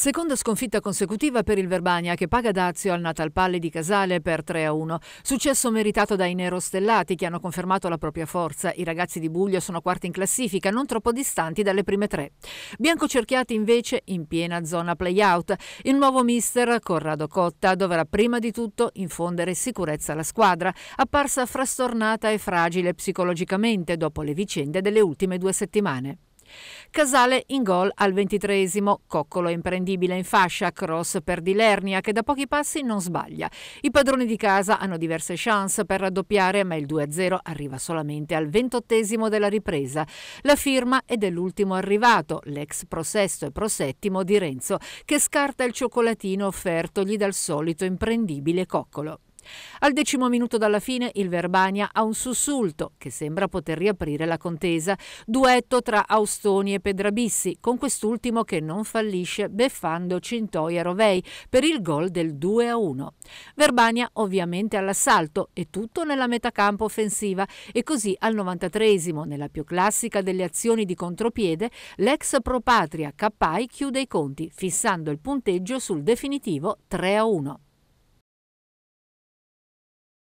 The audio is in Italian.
Seconda sconfitta consecutiva per il Verbania che paga dazio al Natal Palle di Casale per 3-1. Successo meritato dai nerostellati che hanno confermato la propria forza. I ragazzi di Buglia sono quarti in classifica, non troppo distanti dalle prime tre. Bianco Cerchiati invece in piena zona play-out. Il nuovo mister Corrado Cotta dovrà prima di tutto infondere sicurezza alla squadra, apparsa frastornata e fragile psicologicamente dopo le vicende delle ultime due settimane. Casale in gol al ventitreesimo, Coccolo imprendibile in fascia, cross per Dilernia che da pochi passi non sbaglia. I padroni di casa hanno diverse chance per raddoppiare ma il 2-0 arriva solamente al ventottesimo della ripresa. La firma è dell'ultimo arrivato, l'ex prosesto e prosettimo di Renzo che scarta il cioccolatino offertogli dal solito imprendibile Coccolo. Al decimo minuto dalla fine il Verbania ha un sussulto che sembra poter riaprire la contesa. Duetto tra Austoni e Pedrabissi, con quest'ultimo che non fallisce beffando Cintoia Rovei per il gol del 2-1. Verbania ovviamente all'assalto e tutto nella metacampo offensiva e così al 93esimo, nella più classica delle azioni di contropiede, l'ex propatria Cappai chiude i conti fissando il punteggio sul definitivo 3-1.